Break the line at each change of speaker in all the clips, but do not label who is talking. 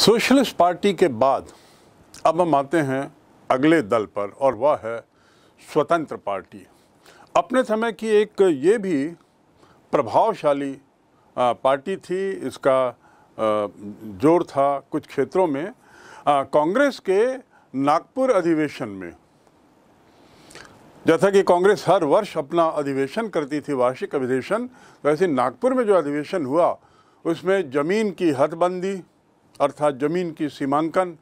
socialist party के बाद अब हम आते हैं अगले दल पर और वह है स्वतंत्र पार्टी अपने समय की एक ये भी प्रभावशाली पार्टी थी इसका जोर था कुछ क्षेत्रों में कांग्रेस के नागपुर अधिवेशन में जैसा कि कांग्रेस हर वर्ष अपना अधिवेशन करती थी वार्षिक अधिवेशन वैसे नागपुर में जो अधिवेशन हुआ उसमें ज़मीन की हदबंदी अर्थात ज़मीन की सीमांकन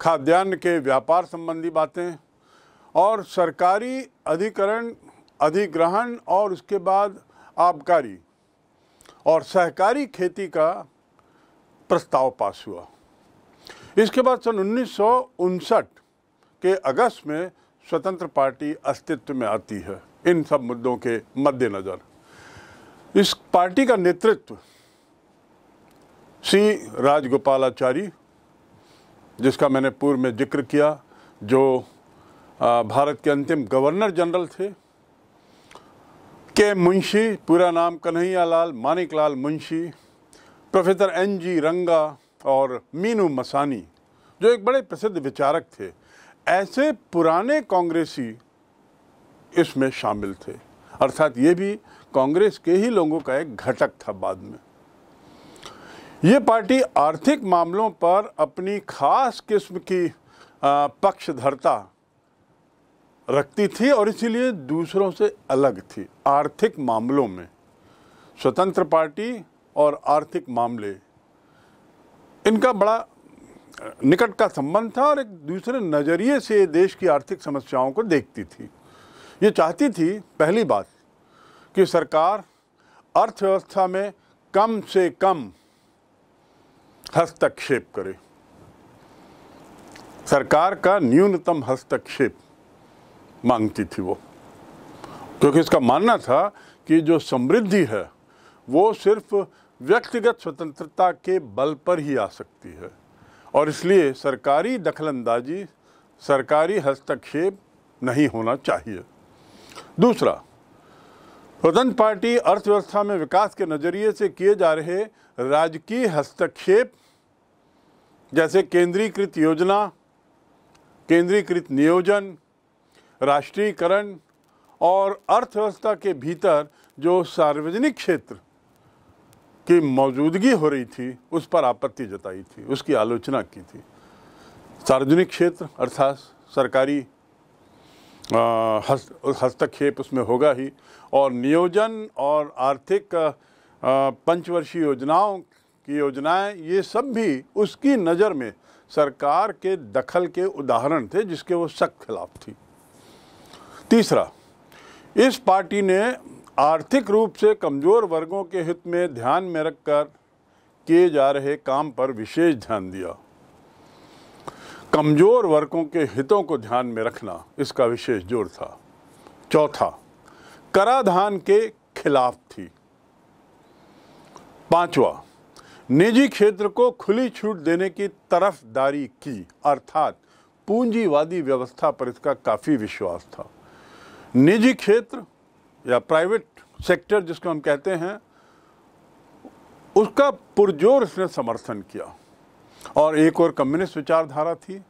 खाद्यान्न के व्यापार संबंधी बातें और सरकारी अधिकरण अधिग्रहण और उसके बाद आबकारी और सहकारी खेती का प्रस्ताव पास हुआ इसके बाद सन उन्नीस के अगस्त में स्वतंत्र पार्टी अस्तित्व में आती है इन सब मुद्दों के मद्देनज़र इस पार्टी का नेतृत्व सी राजगोपालाचारी जिसका मैंने पूर्व में जिक्र किया जो भारत के अंतिम गवर्नर जनरल थे के मुंशी पूरा नाम Kanhaiya Lal Manik Lal Munshi professor N G Ranga और मीनू मसानी जो एक बड़े प्रसिद्ध विचारक थे ऐसे पुराने कांग्रेसी इसमें शामिल थे अर्थात ये भी कांग्रेस के ही लोगों का एक घटक था बाद में ये पार्टी आर्थिक मामलों पर अपनी खास किस्म की पक्षधरता रखती थी और इसीलिए दूसरों से अलग थी आर्थिक मामलों में स्वतंत्र पार्टी और आर्थिक मामले इनका बड़ा निकट का संबंध था और एक दूसरे नज़रिए से देश की आर्थिक समस्याओं को देखती थी ये चाहती थी पहली बात कि सरकार अर्थव्यवस्था में कम से कम हस्तक्षेप करे सरकार का न्यूनतम हस्तक्षेप मांगती थी वो क्योंकि इसका मानना था कि जो समृद्धि है वो सिर्फ व्यक्तिगत स्वतंत्रता के बल पर ही आ सकती है और इसलिए सरकारी दखलंदाजी सरकारी हस्तक्षेप नहीं होना चाहिए दूसरा स्वतंत्र पार्टी अर्थव्यवस्था में विकास के नज़रिए से किए जा रहे राजकीय हस्तक्षेप जैसे केंद्रीकृत योजना केंद्रीकृत नियोजन राष्ट्रीयकरण और अर्थव्यवस्था के भीतर जो सार्वजनिक क्षेत्र की मौजूदगी हो रही थी उस पर आपत्ति जताई थी उसकी आलोचना की थी सार्वजनिक क्षेत्र अर्थात सरकारी हस्तक्षेप उसमें होगा ही और नियोजन और आर्थिक पंचवर्षीय योजनाओं की योजनाएं ये सब भी उसकी नज़र में सरकार के दखल के उदाहरण थे जिसके वो सख्त खिलाफ थी तीसरा इस पार्टी ने आर्थिक रूप से कमज़ोर वर्गों के हित में ध्यान में रखकर किए जा रहे काम पर विशेष ध्यान दिया कमज़ोर वर्गों के हितों को ध्यान में रखना इसका विशेष जोर था चौथा कराधान के खिलाफ थी पांचवा निजी क्षेत्र को खुली छूट देने की तरफदारी की अर्थात पूंजीवादी व्यवस्था पर इसका काफ़ी विश्वास था निजी क्षेत्र या प्राइवेट सेक्टर जिसको हम कहते हैं उसका पुरजोर इसने समर्थन किया और एक और कम्युनिस्ट विचारधारा थी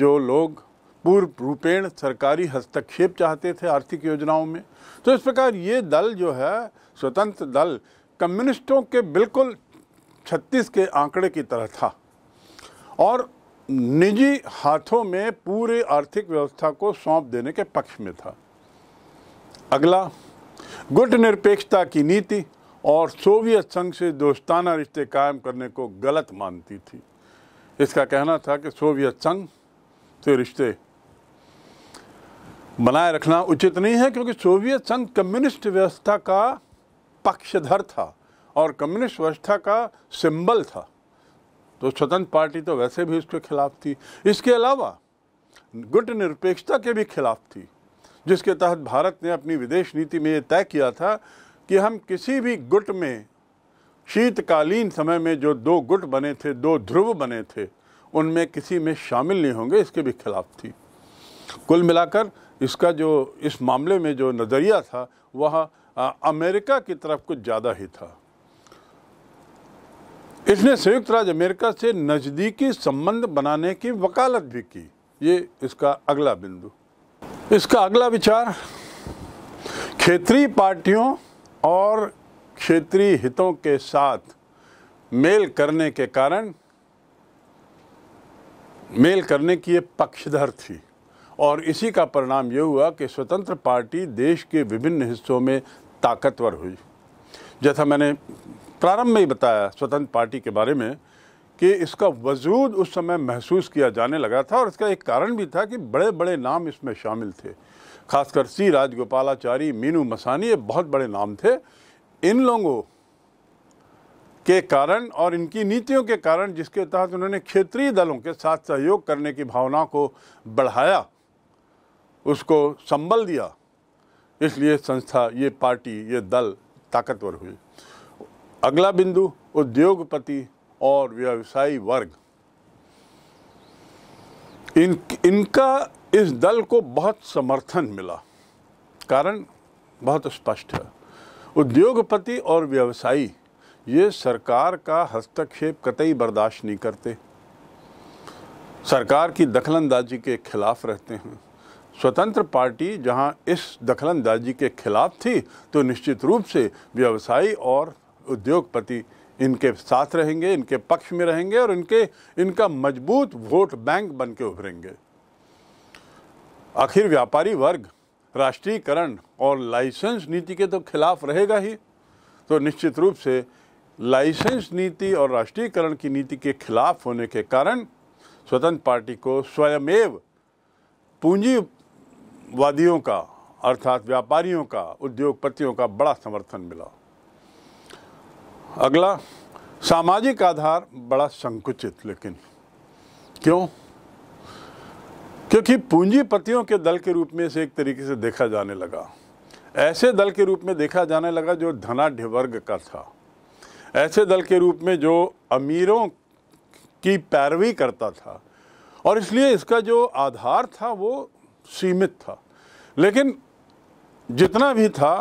जो लोग पूर्व रूपेण सरकारी हस्तक्षेप चाहते थे आर्थिक योजनाओं में तो इस प्रकार ये दल जो है स्वतंत्र दल कम्युनिस्टों के बिल्कुल छत्तीस के आंकड़े की तरह था और निजी हाथों में पूरे आर्थिक व्यवस्था को सौंप देने के पक्ष में था अगला गुट निरपेक्षता की नीति और सोवियत संघ से दोस्ताना रिश्ते कायम करने को गलत मानती थी इसका कहना था कि सोवियत संघ से रिश्ते बनाए रखना उचित नहीं है क्योंकि सोवियत संघ कम्युनिस्ट व्यवस्था का पक्षधर था और कम्युनिस्ट व्यवस्था का सिंबल था तो स्वतंत्र पार्टी तो वैसे भी उसके खिलाफ थी इसके अलावा गुट निरपेक्षता के भी खिलाफ थी जिसके तहत भारत ने अपनी विदेश नीति में ये तय किया था कि हम किसी भी गुट में शीतकालीन समय में जो दो गुट बने थे दो ध्रुव बने थे उनमें किसी में शामिल नहीं होंगे इसके भी खिलाफ थी कुल मिलाकर इसका जो इस मामले में जो नज़रिया था वह अमेरिका की तरफ कुछ ज़्यादा ही था इसने संयुक्त राज्य अमेरिका से नज़दीकी संबंध बनाने की वकालत भी की ये इसका अगला बिंदु इसका अगला विचार क्षेत्रीय पार्टियों और क्षेत्रीय हितों के साथ मेल करने के कारण मेल करने की ये पक्षधर थी और इसी का परिणाम ये हुआ कि स्वतंत्र पार्टी देश के विभिन्न हिस्सों में ताकतवर हुई जैसा मैंने प्रारंभ में ही बताया स्वतंत्र पार्टी के बारे में कि इसका वजूद उस समय महसूस किया जाने लगा था और इसका एक कारण भी था कि बड़े बड़े नाम इसमें शामिल थे खासकर सी राजगोपालाचारी मीनू मसानी ये बहुत बड़े नाम थे इन लोगों के कारण और इनकी नीतियों के कारण जिसके तहत उन्होंने क्षेत्रीय दलों के साथ सहयोग करने की भावना को बढ़ाया उसको संबल दिया इसलिए संस्था ये पार्टी ये दल ताकतवर हुई अगला बिंदु उद्योगपति और व्यवसायी वर्ग इन इनका इस दल को बहुत समर्थन मिला कारण बहुत स्पष्ट है उद्योगपति और व्यवसायी ये सरकार का हस्तक्षेप कतई बर्दाश्त नहीं करते सरकार की दखलंदाजी के खिलाफ रहते हैं स्वतंत्र पार्टी जहां इस दखलंदाजी के खिलाफ थी तो निश्चित रूप से व्यवसायी और उद्योगपति इनके साथ रहेंगे इनके पक्ष में रहेंगे और इनके इनका मजबूत वोट बैंक बन के उभरेंगे आखिर व्यापारी वर्ग राष्ट्रीयकरण और लाइसेंस नीति के तो खिलाफ रहेगा ही तो निश्चित रूप से लाइसेंस नीति और राष्ट्रीयकरण की नीति के खिलाफ होने के कारण स्वतंत्र पार्टी को स्वयमेव पूंजीवादियों का अर्थात व्यापारियों का उद्योगपतियों का बड़ा समर्थन मिला अगला सामाजिक आधार बड़ा संकुचित लेकिन क्यों क्योंकि पूंजीपतियों के दल के रूप में से एक तरीके से देखा जाने लगा ऐसे दल के रूप में देखा जाने लगा जो धनाढ़ वर्ग का था ऐसे दल के रूप में जो अमीरों की पैरवी करता था और इसलिए इसका जो आधार था वो सीमित था लेकिन जितना भी था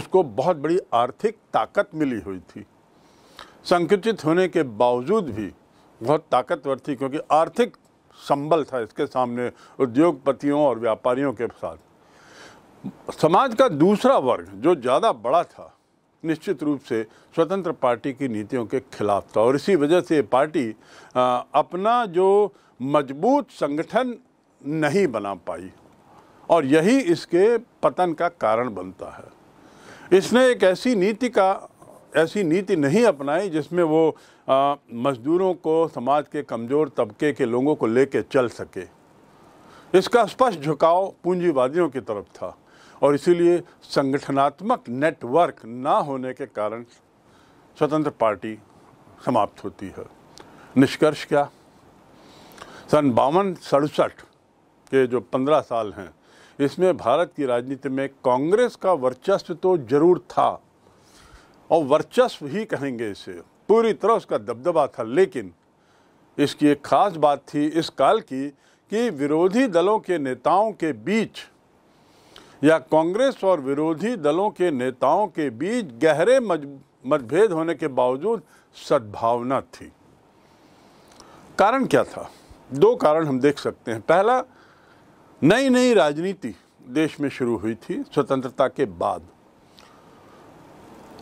उसको बहुत बड़ी आर्थिक ताकत मिली हुई थी संकुचित होने के बावजूद भी बहुत ताकतवर थी क्योंकि आर्थिक संबल था इसके सामने उद्योगपतियों और व्यापारियों के साथ समाज का दूसरा वर्ग जो ज़्यादा बड़ा था निश्चित रूप से स्वतंत्र पार्टी की नीतियों के खिलाफ था और इसी वजह से ये पार्टी अपना जो मजबूत संगठन नहीं बना पाई और यही इसके पतन का कारण बनता है इसने एक ऐसी नीति का ऐसी नीति नहीं अपनाई जिसमें वो मजदूरों को समाज के कमज़ोर तबके के लोगों को लेके चल सके इसका स्पष्ट झुकाव पूंजीवादियों की तरफ था और इसीलिए संगठनात्मक नेटवर्क ना होने के कारण स्वतंत्र पार्टी समाप्त होती है निष्कर्ष क्या सन बावन सड़सठ के जो पंद्रह साल हैं इसमें भारत की राजनीति में कांग्रेस का वर्चस्व तो जरूर था और वर्चस्व ही कहेंगे इसे पूरी तरह उसका दबदबा था लेकिन इसकी एक खास बात थी इस काल की कि विरोधी दलों के नेताओं के बीच या कांग्रेस और विरोधी दलों के नेताओं के बीच गहरे मतभेद होने के बावजूद सद्भावना थी कारण क्या था दो कारण हम देख सकते हैं पहला नई नई राजनीति देश में शुरू हुई थी स्वतंत्रता के बाद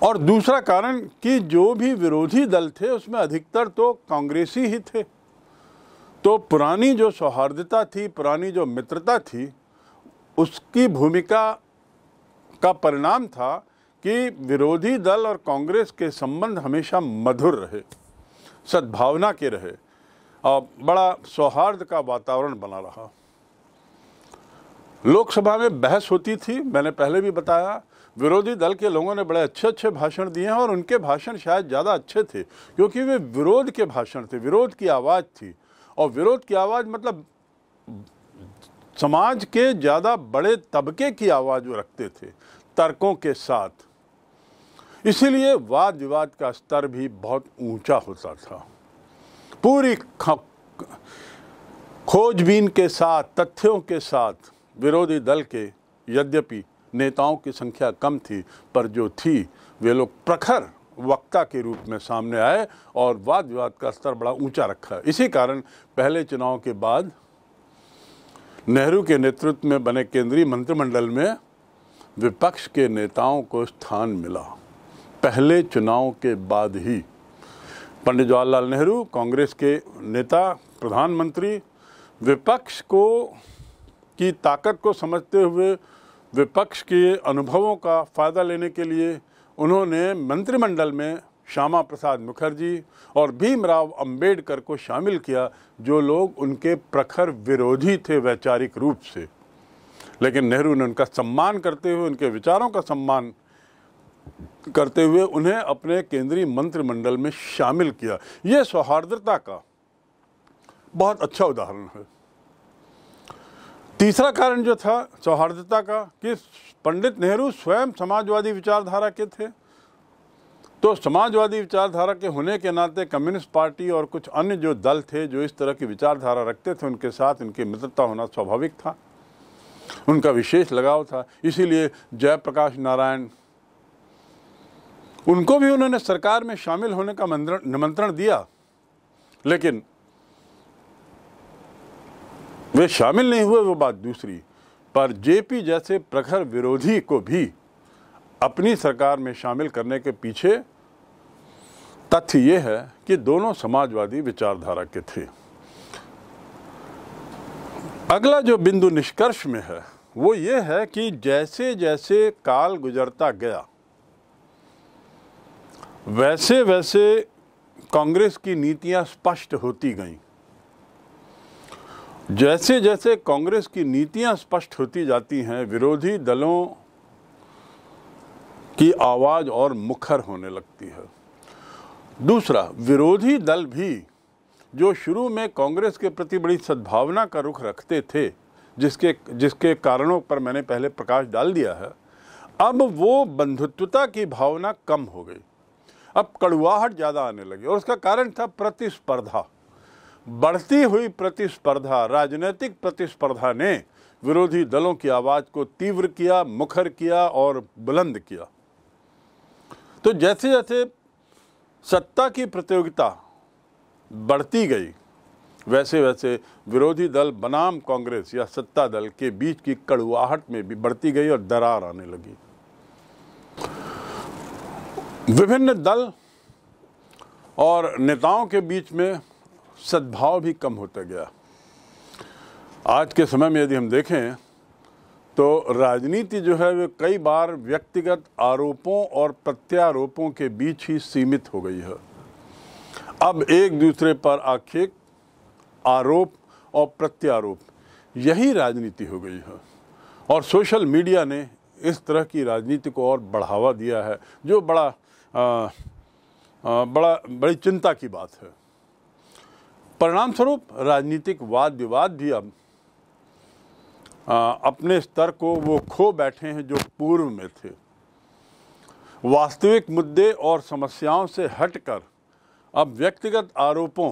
और दूसरा कारण कि जो भी विरोधी दल थे उसमें अधिकतर तो कांग्रेसी ही थे तो पुरानी जो सौहार्दता थी पुरानी जो मित्रता थी उसकी भूमिका का परिणाम था कि विरोधी दल और कांग्रेस के संबंध हमेशा मधुर रहे सद्भावना के रहे और बड़ा सौहार्द का वातावरण बना रहा लोकसभा में बहस होती थी मैंने पहले भी बताया विरोधी दल के लोगों ने बड़े अच्छे अच्छे भाषण दिए हैं और उनके भाषण शायद ज़्यादा अच्छे थे क्योंकि वे विरोध के भाषण थे विरोध की आवाज़ थी और विरोध की आवाज़ मतलब समाज के ज़्यादा बड़े तबके की आवाज़ वो रखते थे तर्कों के साथ इसीलिए वाद विवाद का स्तर भी बहुत ऊंचा होता था पूरी खोजबीन के साथ तथ्यों के साथ विरोधी दल के यद्यपि नेताओं की संख्या कम थी पर जो थी वे लोग प्रखर वक्ता के रूप में सामने आए और वाद विवाद का स्तर बड़ा ऊंचा रखा इसी कारण पहले चुनाव के बाद नेहरू के नेतृत्व में बने केंद्रीय मंत्रिमंडल में विपक्ष के नेताओं को स्थान मिला पहले चुनाव के बाद ही पंडित जवाहरलाल नेहरू कांग्रेस के नेता प्रधानमंत्री विपक्ष को की ताकत को समझते हुए विपक्ष के अनुभवों का फ़ायदा लेने के लिए उन्होंने मंत्रिमंडल में श्यामा प्रसाद मुखर्जी और भीमराव अंबेडकर को शामिल किया जो लोग उनके प्रखर विरोधी थे वैचारिक रूप से लेकिन नेहरू ने उनका सम्मान करते हुए उनके विचारों का सम्मान करते हुए उन्हें अपने केंद्रीय मंत्रिमंडल में शामिल किया ये सौहार्दता का बहुत अच्छा उदाहरण है तीसरा कारण जो था सौहार्दता का कि पंडित नेहरू स्वयं समाजवादी विचारधारा के थे तो समाजवादी विचारधारा के होने के नाते कम्युनिस्ट पार्टी और कुछ अन्य जो दल थे जो इस तरह की विचारधारा रखते थे उनके साथ उनकी मित्रता होना स्वाभाविक था उनका विशेष लगाव था इसीलिए जयप्रकाश नारायण उनको भी उन्होंने सरकार में शामिल होने का निमंत्रण दिया लेकिन वे शामिल नहीं हुए वो बात दूसरी पर जेपी जैसे प्रखर विरोधी को भी अपनी सरकार में शामिल करने के पीछे तथ्य ये है कि दोनों समाजवादी विचारधारा के थे अगला जो बिंदु निष्कर्ष में है वो ये है कि जैसे जैसे काल गुजरता गया वैसे वैसे कांग्रेस की नीतियां स्पष्ट होती गईं जैसे जैसे कांग्रेस की नीतियां स्पष्ट होती जाती हैं विरोधी दलों की आवाज़ और मुखर होने लगती है दूसरा विरोधी दल भी जो शुरू में कांग्रेस के प्रति बड़ी सद्भावना का रुख रखते थे जिसके जिसके कारणों पर मैंने पहले प्रकाश डाल दिया है अब वो बंधुत्वता की भावना कम हो गई अब कड़ुआहट ज़्यादा आने लगी और उसका कारण था प्रतिस्पर्धा बढ़ती हुई प्रतिस्पर्धा राजनीतिक प्रतिस्पर्धा ने विरोधी दलों की आवाज़ को तीव्र किया मुखर किया और बुलंद किया तो जैसे जैसे सत्ता की प्रतियोगिता बढ़ती गई वैसे वैसे विरोधी दल बनाम कांग्रेस या सत्ता दल के बीच की कड़ुआहट में भी बढ़ती गई और दरार आने लगी विभिन्न दल और नेताओं के बीच में सद्भाव भी कम होता गया आज के समय में यदि हम देखें तो राजनीति जो है वे कई बार व्यक्तिगत आरोपों और प्रत्यारोपों के बीच ही सीमित हो गई है अब एक दूसरे पर आक्षेप आरोप और प्रत्यारोप यही राजनीति हो गई है और सोशल मीडिया ने इस तरह की राजनीति को और बढ़ावा दिया है जो बड़ा आ, आ, बड़ा बड़ी चिंता की बात है परिणाम स्वरूप राजनीतिक वाद विवाद भी अब अपने स्तर को वो खो बैठे हैं जो पूर्व में थे वास्तविक मुद्दे और समस्याओं से हटकर अब व्यक्तिगत आरोपों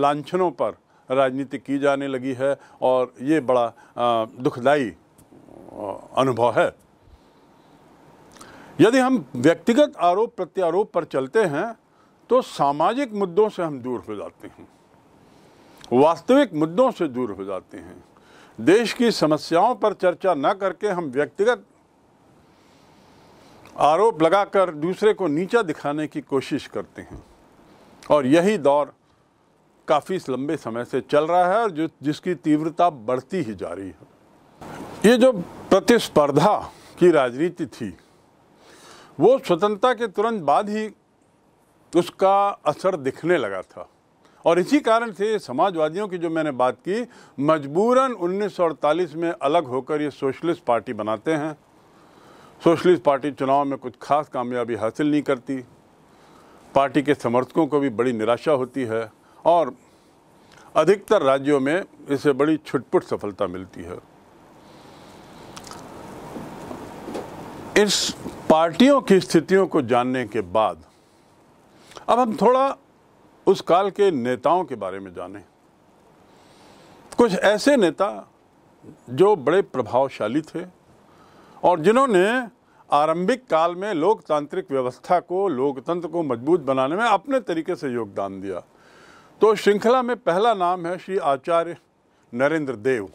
लांछनों पर राजनीति की जाने लगी है और ये बड़ा दुखदाई अनुभव है यदि हम व्यक्तिगत आरोप प्रत्यारोप पर चलते हैं तो सामाजिक मुद्दों से हम दूर हो जाते हैं वास्तविक मुद्दों से दूर हो जाते हैं देश की समस्याओं पर चर्चा न करके हम व्यक्तिगत आरोप लगाकर दूसरे को नीचा दिखाने की कोशिश करते हैं और यही दौर काफ़ी लंबे समय से चल रहा है और जो जिसकी तीव्रता बढ़ती ही जा रही है ये जो प्रतिस्पर्धा की राजनीति थी वो स्वतंत्रता के तुरंत बाद ही उसका असर दिखने लगा था और इसी कारण से समाजवादियों की जो मैंने बात की मजबूरन 1948 में अलग होकर ये सोशलिस्ट पार्टी बनाते हैं सोशलिस्ट पार्टी चुनाव में कुछ खास कामयाबी हासिल नहीं करती पार्टी के समर्थकों को भी बड़ी निराशा होती है और अधिकतर राज्यों में इसे बड़ी छुटपुट सफलता मिलती है इस पार्टियों की स्थितियों को जानने के बाद अब हम थोड़ा उस काल के नेताओं के बारे में जाने कुछ ऐसे नेता जो बड़े प्रभावशाली थे और जिन्होंने आरंभिक काल में लोकतांत्रिक व्यवस्था को लोकतंत्र को मजबूत बनाने में अपने तरीके से योगदान दिया तो श्रृंखला में पहला नाम है Shri Acharya Narendra Dev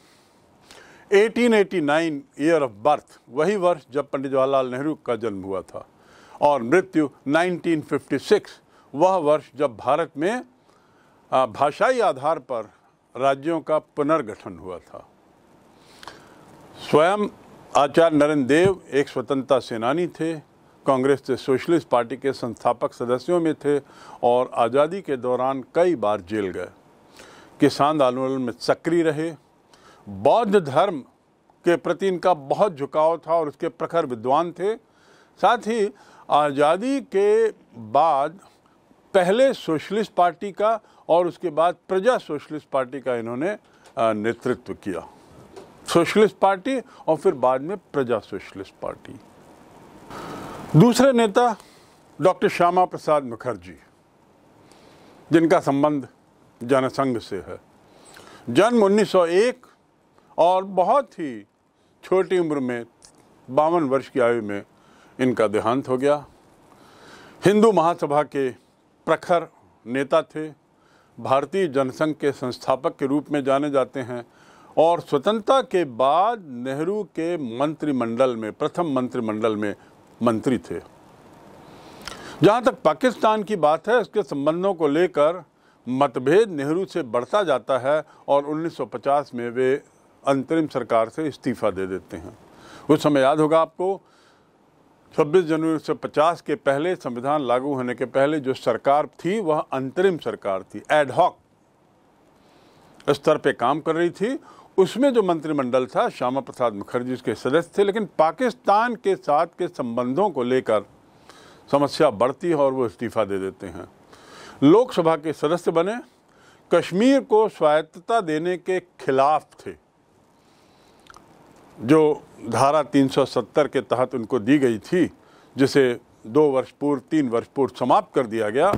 1889 year of birth वही वर्ष जब पंडित जवाहरलाल नेहरू का जन्म हुआ था और मृत्यु 1956 वह वर्ष जब भारत में भाषाई आधार पर राज्यों का पुनर्गठन हुआ था स्वयं आचार्य नरेंद्र देव एक स्वतंत्रता सेनानी थे कांग्रेस से सोशलिस्ट पार्टी के संस्थापक सदस्यों में थे और आज़ादी के दौरान कई बार जेल गए किसान आंदोलन में सक्रिय रहे बौद्ध धर्म के प्रति इनका बहुत झुकाव था और उसके प्रखर विद्वान थे साथ ही आज़ादी के बाद पहले सोशलिस्ट पार्टी का और उसके बाद प्रजा सोशलिस्ट पार्टी का इन्होंने नेतृत्व किया सोशलिस्ट पार्टी और फिर बाद में प्रजा सोशलिस्ट पार्टी दूसरे नेता डॉक्टर श्यामा प्रसाद मुखर्जी जिनका संबंध जनसंघ से है जन्म 1901 और बहुत ही छोटी उम्र में बावन वर्ष की आयु में इनका देहांत हो गया हिंदू महासभा के प्रखर नेता थे भारतीय जनसंघ के संस्थापक के रूप में जाने जाते हैं और स्वतंत्रता के बाद नेहरू के मंत्रिमंडल में प्रथम मंत्रिमंडल में मंत्री थे जहाँ तक पाकिस्तान की बात है उसके संबंधों को लेकर मतभेद नेहरू से बढ़ता जाता है और 1950 में वे अंतरिम सरकार से इस्तीफा दे देते हैं उस समय याद होगा आपको छब्बीस जनवरी सौ पचास के पहले संविधान लागू होने के पहले जो सरकार थी वह अंतरिम सरकार थी एडहॉक स्तर पे काम कर रही थी उसमें जो मंत्रिमंडल था श्यामा प्रसाद मुखर्जी उसके सदस्य थे लेकिन पाकिस्तान के साथ के संबंधों को लेकर समस्या बढ़ती है और वो इस्तीफा दे देते हैं लोकसभा के सदस्य बने कश्मीर को स्वायत्तता देने के खिलाफ थे जो धारा 370 के तहत उनको दी गई थी जिसे दो वर्ष पूर्व तीन वर्ष पूर्व समाप्त कर दिया गया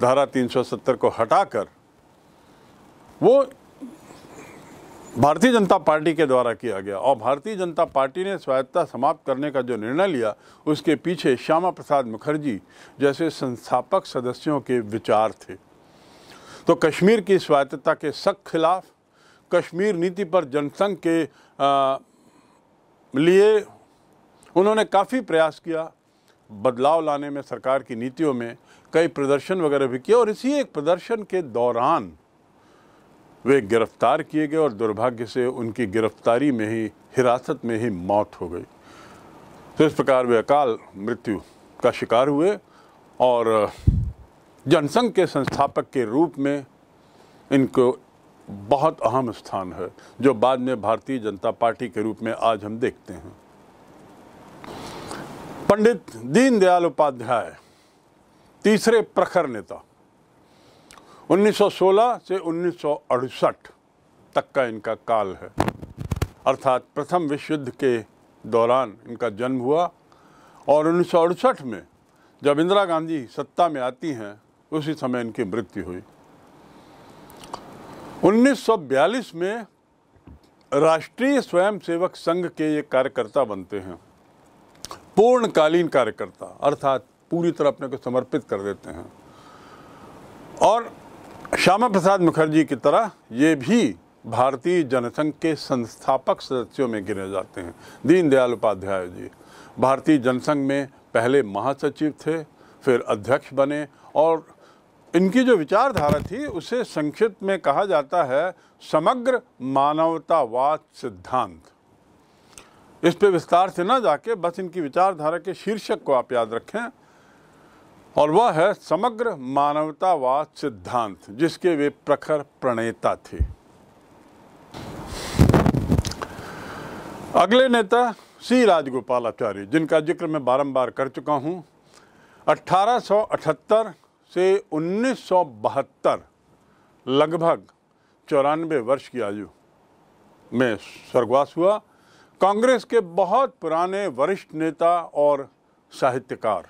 धारा 370 को हटाकर वो भारतीय जनता पार्टी के द्वारा किया गया और भारतीय जनता पार्टी ने स्वायत्ता समाप्त करने का जो निर्णय लिया उसके पीछे श्यामा प्रसाद मुखर्जी जैसे संस्थापक सदस्यों के विचार थे तो कश्मीर की स्वायत्तता के सख्त खिलाफ कश्मीर नीति पर जनसंघ के लिए उन्होंने काफ़ी प्रयास किया बदलाव लाने में सरकार की नीतियों में कई प्रदर्शन वगैरह भी किए और इसी एक प्रदर्शन के दौरान वे गिरफ्तार किए गए और दुर्भाग्य से उनकी गिरफ्तारी में ही हिरासत में ही मौत हो गई तो इस प्रकार वे अकाल मृत्यु का शिकार हुए और जनसंघ के संस्थापक के रूप में इनको बहुत अहम स्थान है जो बाद में भारतीय जनता पार्टी के रूप में आज हम देखते हैं पंडित दीनदयाल उपाध्याय तीसरे प्रखर नेता 1916 से उन्नीस तक का इनका काल है अर्थात प्रथम विश्व युद्ध के दौरान इनका जन्म हुआ और उन्नीस में जब इंदिरा गांधी सत्ता में आती हैं उसी समय इनकी मृत्यु हुई 1942 में राष्ट्रीय स्वयंसेवक संघ के ये कार्यकर्ता बनते हैं पूर्णकालीन कार्यकर्ता अर्थात पूरी तरह अपने को समर्पित कर देते हैं और श्यामा प्रसाद मुखर्जी की तरह ये भी भारतीय जनसंघ के संस्थापक सदस्यों में गिने जाते हैं दीनदयाल उपाध्याय जी भारतीय जनसंघ में पहले महासचिव थे फिर अध्यक्ष बने और इनकी जो विचारधारा थी उसे संक्षिप्त में कहा जाता है समग्र मानवतावाद सिद्धांत इस पे विस्तार से ना जाके बस इनकी विचारधारा के शीर्षक को आप याद रखें और वह है समग्र मानवतावाद सिद्धांत जिसके वे प्रखर प्रणेता थे अगले नेता सी राजगोपालाचार्य जिनका जिक्र मैं बारंबार कर चुका हूं 1878 से 1972 लगभग चौरानवे वर्ष की आयु में स्वर्गवास हुआ कांग्रेस के बहुत पुराने वरिष्ठ नेता और साहित्यकार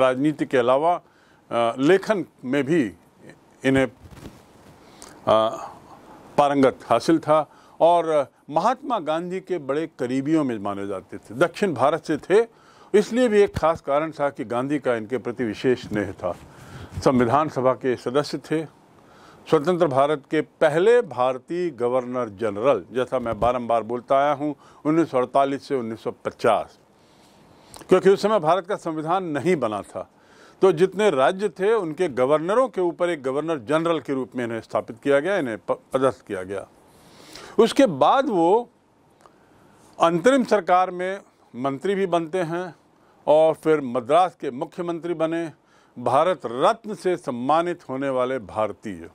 राजनीति के अलावा लेखन में भी इन्हें पारंगत हासिल था और महात्मा गांधी के बड़े करीबियों में माने जाते थे दक्षिण भारत से थे इसलिए भी एक खास कारण था कि गांधी का इनके प्रति विशेष स्नेह था संविधान सभा के सदस्य थे स्वतंत्र भारत के पहले भारतीय गवर्नर जनरल जैसा मैं बारंबार बोलता आया हूं 1948 से 1950 क्योंकि उस समय भारत का संविधान नहीं बना था तो जितने राज्य थे उनके गवर्नरों के ऊपर एक गवर्नर जनरल के रूप में इन्हें स्थापित किया गया इन्हें पदस्थ किया गया उसके बाद वो अंतरिम सरकार में मंत्री भी बनते हैं और फिर मद्रास के मुख्यमंत्री बने भारत रत्न से सम्मानित होने वाले भारतीय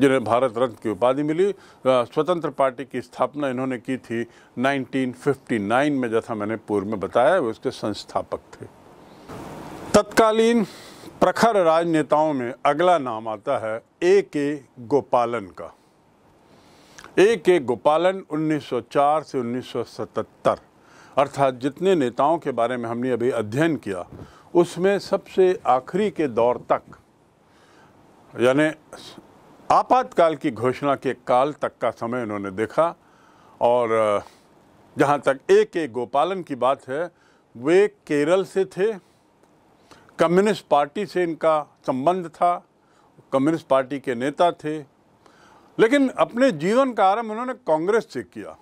जिन्हें भारत रत्न की उपाधि मिली स्वतंत्र पार्टी की स्थापना इन्होंने की थी 1959 में जैसा मैंने पूर्व में बताया वो उसके संस्थापक थे तत्कालीन प्रखर राजनेताओं में अगला नाम आता है ए के गोपालन का ए के गोपालन 1904 से 1977 अर्थात जितने नेताओं के बारे में हमने अभी अध्ययन किया उसमें सबसे आखिरी के दौर तक यानि आपातकाल की घोषणा के काल तक का समय उन्होंने देखा और जहाँ तक ए के गोपालन की बात है वे केरल से थे कम्युनिस्ट पार्टी से इनका संबंध था कम्युनिस्ट पार्टी के नेता थे लेकिन अपने जीवन का आरंभ उन्होंने कांग्रेस से किया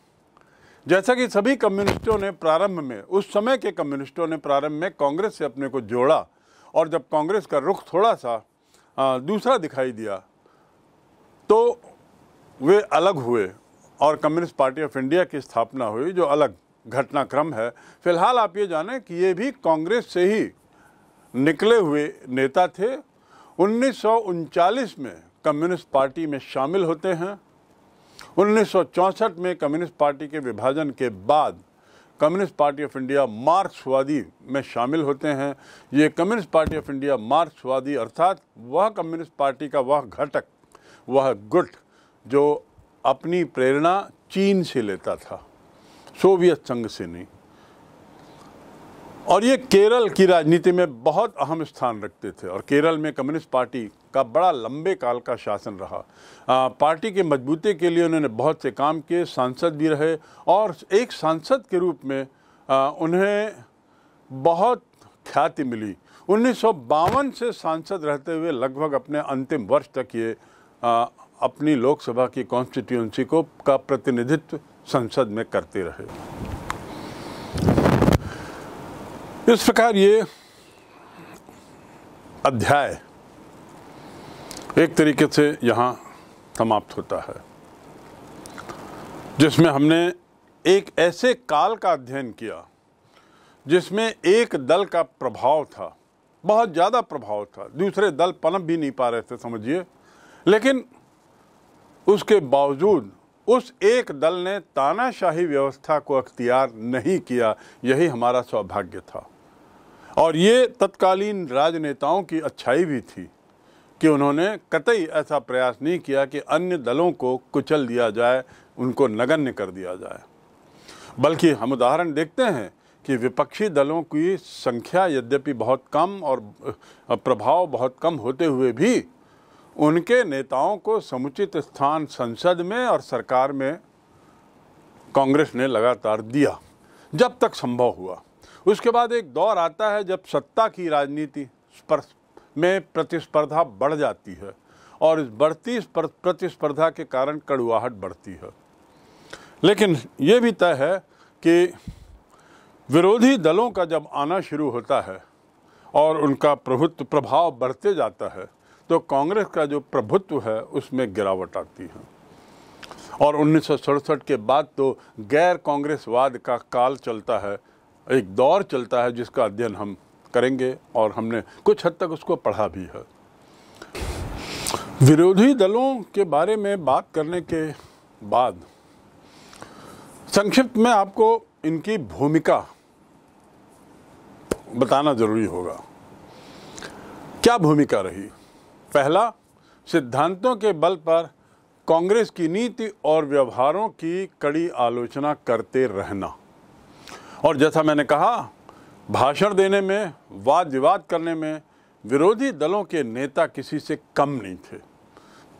जैसा कि सभी कम्युनिस्टों ने प्रारंभ में उस समय के कम्युनिस्टों ने प्रारंभ में कांग्रेस से अपने को जोड़ा और जब कांग्रेस का रुख थोड़ा सा आ, दूसरा दिखाई दिया तो वे अलग हुए और कम्युनिस्ट पार्टी ऑफ इंडिया की स्थापना हुई जो अलग घटनाक्रम है फिलहाल आप ये जानें कि ये भी कांग्रेस से ही निकले हुए नेता थे उन्नीस में कम्युनिस्ट पार्टी में शामिल होते हैं उन्नीस में कम्युनिस्ट पार्टी के विभाजन के बाद कम्युनिस्ट पार्टी ऑफ इंडिया मार्क्सवादी में शामिल होते हैं ये कम्युनिस्ट पार्टी ऑफ इंडिया मार्क्सवादी अर्थात वह कम्युनिस्ट पार्टी का वह घटक वह गुट जो अपनी प्रेरणा चीन से लेता था सोवियत संघ से नहीं और ये केरल की राजनीति में बहुत अहम स्थान रखते थे और केरल में कम्युनिस्ट पार्टी का बड़ा लंबे काल का शासन रहा आ, पार्टी के मजबूती के लिए उन्होंने बहुत से काम किए सांसद भी रहे और एक सांसद के रूप में आ, उन्हें बहुत ख्याति मिली उन्नीस से सांसद रहते हुए लगभग अपने अंतिम वर्ष तक ये आ, अपनी लोकसभा की कॉन्स्टिट्यूंसी को का प्रतिनिधित्व संसद में करते रहे इस प्रकार ये अध्याय एक तरीके से यहाँ समाप्त होता है जिसमें हमने एक ऐसे काल का अध्ययन किया जिसमें एक दल का प्रभाव था बहुत ज़्यादा प्रभाव था दूसरे दल पनप भी नहीं पा रहे थे समझिए लेकिन उसके बावजूद उस एक दल ने तानाशाही व्यवस्था को अख्तियार नहीं किया यही हमारा सौभाग्य था और ये तत्कालीन राजनेताओं की अच्छाई भी थी कि उन्होंने कतई ऐसा प्रयास नहीं किया कि अन्य दलों को कुचल दिया जाए उनको नगण्य कर दिया जाए बल्कि हम उदाहरण देखते हैं कि विपक्षी दलों की संख्या यद्यपि बहुत कम और प्रभाव बहुत कम होते हुए भी उनके नेताओं को समुचित स्थान संसद में और सरकार में कांग्रेस ने लगातार दिया जब तक संभव हुआ उसके बाद एक दौर आता है जब सत्ता की राजनीति पर में प्रतिस्पर्धा बढ़ जाती है और इस बढ़ती प्रतिस्पर्धा के कारण कड़ुआहट बढ़ती है लेकिन ये भी तय है कि विरोधी दलों का जब आना शुरू होता है और उनका प्रभुत्व प्रभाव बढ़ते जाता है तो कांग्रेस का जो प्रभुत्व है उसमें गिरावट आती है और उन्नीस के बाद तो गैर कांग्रेसवाद का काल चलता है एक दौर चलता है जिसका अध्ययन हम करेंगे और हमने कुछ हद तक उसको पढ़ा भी है विरोधी दलों के बारे में बात करने के बाद संक्षिप्त में आपको इनकी भूमिका बताना जरूरी होगा क्या भूमिका रही पहला सिद्धांतों के बल पर कांग्रेस की नीति और व्यवहारों की कड़ी आलोचना करते रहना और जैसा मैंने कहा भाषण देने में वाद विवाद करने में विरोधी दलों के नेता किसी से कम नहीं थे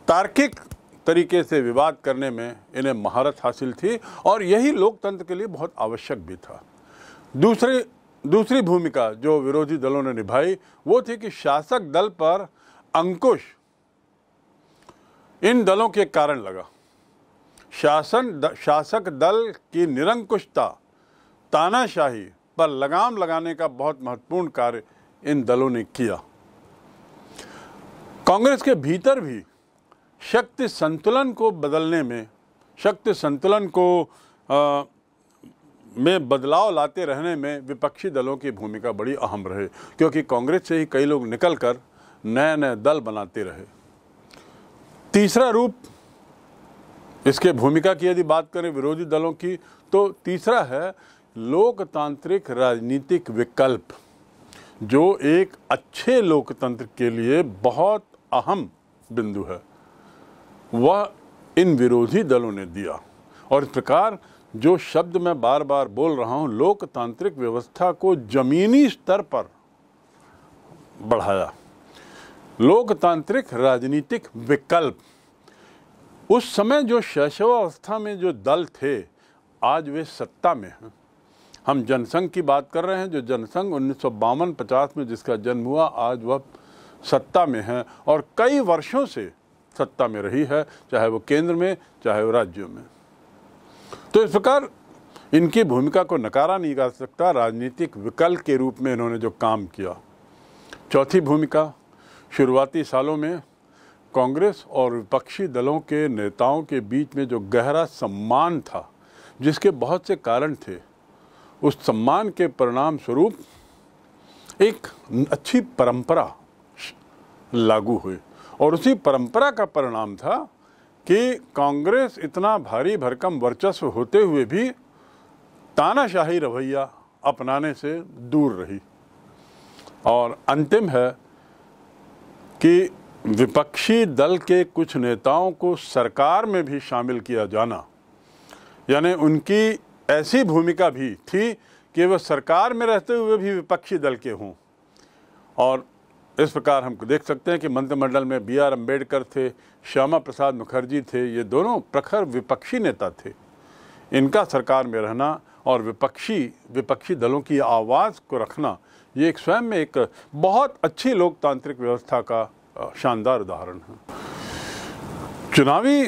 तार्किक तरीके से विवाद करने में इन्हें महारत हासिल थी और यही लोकतंत्र के लिए बहुत आवश्यक भी था दूसरी दूसरी भूमिका जो विरोधी दलों ने निभाई वो थी कि शासक दल पर अंकुश इन दलों के कारण लगा शासन द, शासक दल की निरंकुशता तानाशाही पर लगाम लगाने का बहुत महत्वपूर्ण कार्य इन दलों ने किया कांग्रेस के भीतर भी शक्ति संतुलन को बदलने में शक्ति संतुलन को आ, में बदलाव लाते रहने में विपक्षी दलों की भूमिका बड़ी अहम रहे क्योंकि कांग्रेस से ही कई लोग निकलकर नए नए दल बनाते रहे तीसरा रूप इसके भूमिका की यदि बात करें विरोधी दलों की तो तीसरा है लोकतांत्रिक राजनीतिक विकल्प जो एक अच्छे लोकतंत्र के लिए बहुत अहम बिंदु है वह इन विरोधी दलों ने दिया और इस प्रकार जो शब्द मैं बार बार बोल रहा हूँ लोकतांत्रिक व्यवस्था को जमीनी स्तर पर बढ़ाया लोकतांत्रिक राजनीतिक विकल्प उस समय जो शैशवावस्था में जो दल थे आज वे सत्ता में हैं हम जनसंघ की बात कर रहे हैं जो जनसंघ उन्नीस सौ में जिसका जन्म हुआ आज वह सत्ता में है और कई वर्षों से सत्ता में रही है चाहे वो केंद्र में चाहे वो राज्यों में तो इस प्रकार इनकी भूमिका को नकारा नहीं जा सकता राजनीतिक विकल्प के रूप में इन्होंने जो काम किया चौथी भूमिका शुरुआती सालों में कांग्रेस और विपक्षी दलों के नेताओं के बीच में जो गहरा सम्मान था जिसके बहुत से कारण थे उस सम्मान के परिणाम स्वरूप एक अच्छी परंपरा लागू हुई और उसी परंपरा का परिणाम था कि कांग्रेस इतना भारी भरकम वर्चस्व होते हुए भी तानाशाही रवैया अपनाने से दूर रही और अंतिम है कि विपक्षी दल के कुछ नेताओं को सरकार में भी शामिल किया जाना यानी उनकी ऐसी भूमिका भी थी कि वह सरकार में रहते हुए भी विपक्षी दल के हों और इस प्रकार हम देख सकते हैं कि मंत्रिमंडल में बी आर अम्बेडकर थे श्यामा प्रसाद मुखर्जी थे ये दोनों प्रखर विपक्षी नेता थे इनका सरकार में रहना और विपक्षी विपक्षी दलों की आवाज़ को रखना ये एक स्वयं में एक बहुत अच्छी लोकतांत्रिक व्यवस्था का शानदार उदाहरण है चुनावी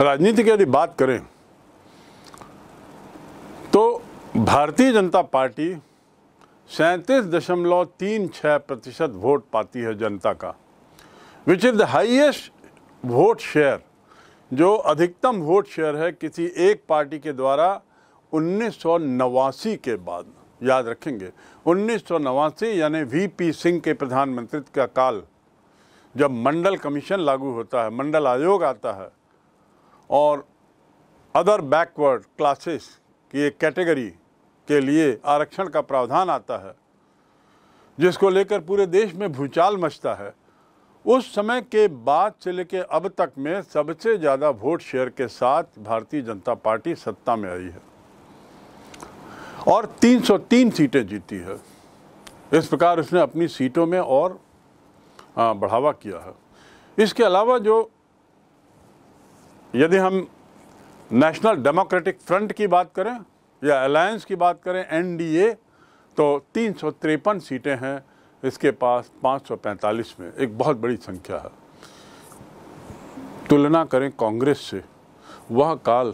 राजनीति की यदि बात करें तो भारतीय जनता पार्टी सैंतीस दशमलव तीन छः प्रतिशत वोट पाती है जनता का which is the highest vote share जो अधिकतम वोट शेयर है किसी एक पार्टी के द्वारा उन्नीस के बाद याद रखेंगे उन्नीस यानी वीपी सिंह के प्रधानमंत्रित्व का काल जब मंडल कमीशन लागू होता है मंडल आयोग आता है और अदर बैकवर्ड क्लासेस की एक कैटेगरी के लिए आरक्षण का प्रावधान आता है जिसको लेकर पूरे देश में भूचाल मचता है उस समय के बाद से लेकर अब तक में सबसे ज़्यादा वोट शेयर के साथ भारतीय जनता पार्टी सत्ता में आई है और 303 सीटें जीती है इस प्रकार उसने अपनी सीटों में और बढ़ावा किया है इसके अलावा जो यदि हम नेशनल डेमोक्रेटिक फ्रंट की बात करें या अलायंस की बात करें एनडीए तो तीन सीटें हैं इसके पास 545 में एक बहुत बड़ी संख्या है तुलना करें कांग्रेस से वह काल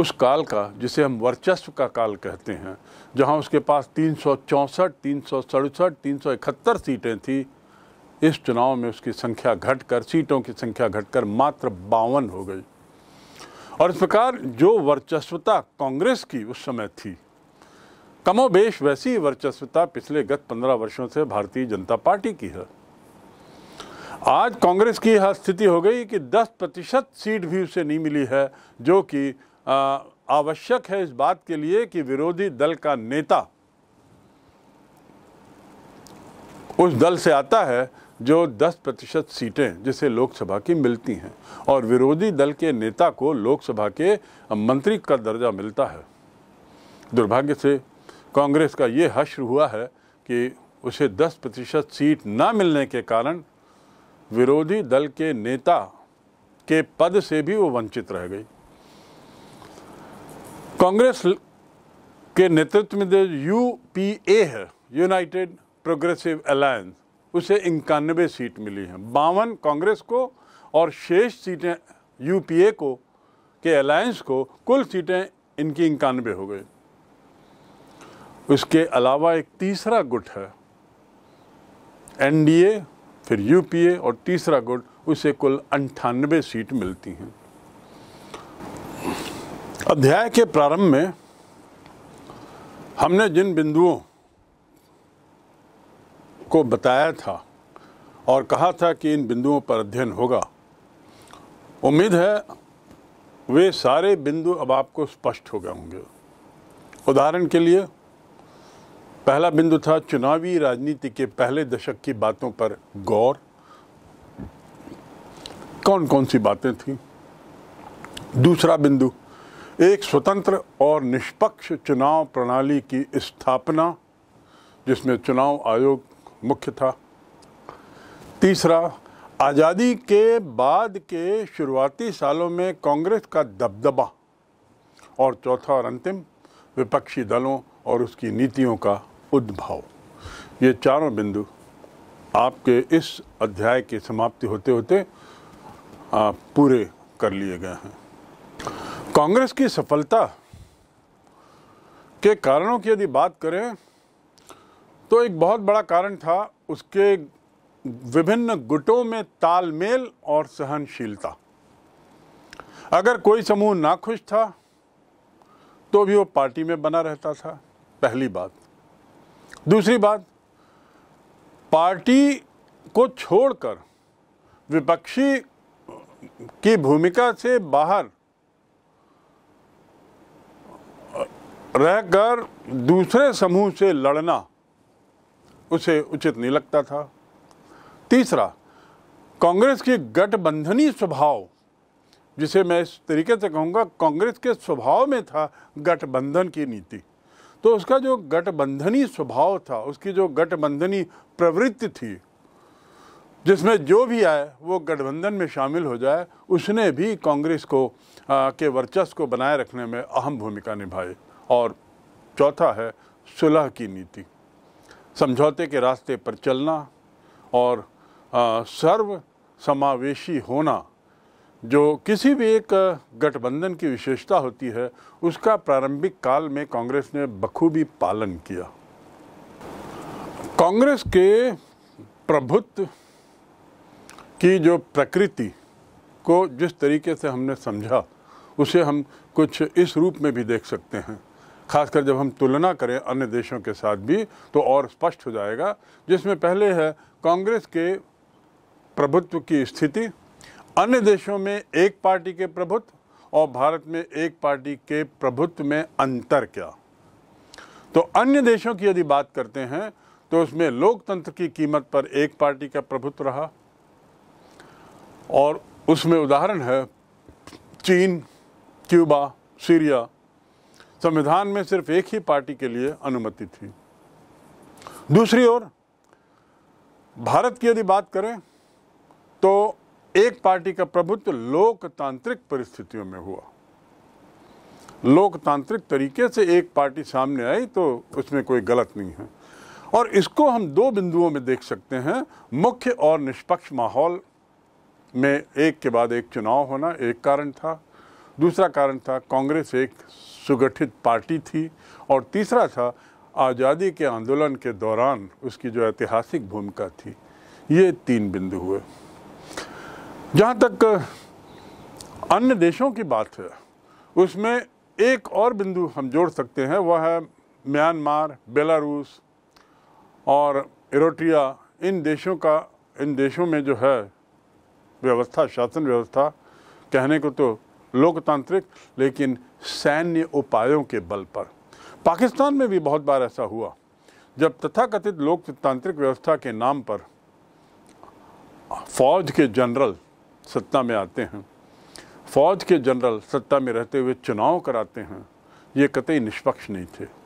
उस काल का जिसे हम वर्चस्व का काल कहते हैं जहां उसके पास तीन सौ चौंसठ तीन सौ सड़सठ तीन सौ इकहत्तर सीटें थी इस चुनाव में उसकी संख्या घटकर सीटों की संख्या घटकर मात्र बावन हो गई और इस प्रकार जो वर्चस्वता कांग्रेस की उस समय थी कमोबेश वैसी वर्चस्वता पिछले गत पंद्रह वर्षों से भारतीय जनता पार्टी की है आज कांग्रेस की यह स्थिति हो गई कि 10 प्रतिशत सीट भी उसे नहीं मिली है जो कि आवश्यक है इस बात के लिए कि विरोधी दल का नेता उस दल से आता है जो 10 प्रतिशत सीटें जिसे लोकसभा की मिलती हैं और विरोधी दल के नेता को लोकसभा के मंत्री का दर्जा मिलता है दुर्भाग्य से कांग्रेस का ये हश्र हुआ है कि उसे 10 प्रतिशत सीट ना मिलने के कारण विरोधी दल के नेता के पद से भी वो वंचित रह गई कांग्रेस के नेतृत्व में जो यू है यूनाइटेड प्रोग्रेसिव अलायंस उसे इक्यानबे सीट मिली हैं बावन कांग्रेस को और शेष सीटें यूपीए को के अलायंस को कुल सीटें इनकी इक्यानवे हो गई उसके अलावा एक तीसरा गुट है एनडीए फिर यूपीए और तीसरा गुट उसे कुल अंठानबे सीट मिलती हैं अध्याय के प्रारंभ में हमने जिन बिंदुओं को बताया था और कहा था कि इन बिंदुओं पर अध्ययन होगा उम्मीद है वे सारे बिंदु अब आपको स्पष्ट हो गए होंगे उदाहरण के लिए पहला बिंदु था चुनावी राजनीति के पहले दशक की बातों पर गौर कौन कौन सी बातें थी दूसरा बिंदु एक स्वतंत्र और निष्पक्ष चुनाव प्रणाली की स्थापना जिसमें चुनाव आयोग मुख्य था तीसरा आज़ादी के बाद के शुरुआती सालों में कांग्रेस का दबदबा और चौथा और अंतिम विपक्षी दलों और उसकी नीतियों का उद्भव ये चारों बिंदु आपके इस अध्याय की समाप्ति होते होते आप पूरे कर लिए गए हैं कांग्रेस की सफलता के कारणों की यदि बात करें तो एक बहुत बड़ा कारण था उसके विभिन्न गुटों में तालमेल और सहनशीलता अगर कोई समूह ना खुश था तो भी वो पार्टी में बना रहता था पहली बात दूसरी बात पार्टी को छोड़कर विपक्षी की भूमिका से बाहर रहकर दूसरे समूह से लड़ना उसे उचित नहीं लगता था तीसरा कांग्रेस के गठबंधनी स्वभाव जिसे मैं इस तरीके से कहूँगा कांग्रेस के स्वभाव में था गठबंधन की नीति तो उसका जो गठबंधनी स्वभाव था उसकी जो गठबंधनी प्रवृत्ति थी जिसमें जो भी आए वो गठबंधन में शामिल हो जाए उसने भी कांग्रेस को आ, के वर्चस्व को बनाए रखने में अहम भूमिका निभाई और चौथा है सुलह की नीति समझौते के रास्ते पर चलना और सर्व समावेशी होना जो किसी भी एक गठबंधन की विशेषता होती है उसका प्रारंभिक काल में कांग्रेस ने बखूबी पालन किया कांग्रेस के प्रभुत्व की जो प्रकृति को जिस तरीके से हमने समझा उसे हम कुछ इस रूप में भी देख सकते हैं खासकर जब हम तुलना करें अन्य देशों के साथ भी तो और स्पष्ट हो जाएगा जिसमें पहले है कांग्रेस के प्रभुत्व की स्थिति अन्य देशों में एक पार्टी के प्रभुत्व और भारत में एक पार्टी के प्रभुत्व में अंतर क्या तो अन्य देशों की यदि बात करते हैं तो उसमें लोकतंत्र की कीमत पर एक पार्टी का प्रभुत्व रहा और उसमें उदाहरण है चीन क्यूबा सीरिया संविधान में सिर्फ एक ही पार्टी के लिए अनुमति थी दूसरी ओर भारत की यदि बात करें तो एक पार्टी का प्रभुत्व लोकतांत्रिक परिस्थितियों में हुआ लोकतांत्रिक तरीके से एक पार्टी सामने आई तो उसमें कोई गलत नहीं है और इसको हम दो बिंदुओं में देख सकते हैं मुख्य और निष्पक्ष माहौल में एक के बाद एक चुनाव होना एक कारण था दूसरा कारण था कांग्रेस एक सुगठित पार्टी थी और तीसरा था आज़ादी के आंदोलन के दौरान उसकी जो ऐतिहासिक भूमिका थी ये तीन बिंदु हुए जहाँ तक अन्य देशों की बात है उसमें एक और बिंदु हम जोड़ सकते हैं वह है म्यांमार बेलारूस और इरोट्रिया इन देशों का इन देशों में जो है व्यवस्था शासन व्यवस्था कहने को तो लोकतांत्रिक लेकिन सैन्य उपायों के बल पर पाकिस्तान में भी बहुत बार ऐसा हुआ जब तथाकथित लोकतांत्रिक व्यवस्था के नाम पर फौज के जनरल सत्ता में आते हैं फौज के जनरल सत्ता में रहते हुए चुनाव कराते हैं ये कतई निष्पक्ष नहीं थे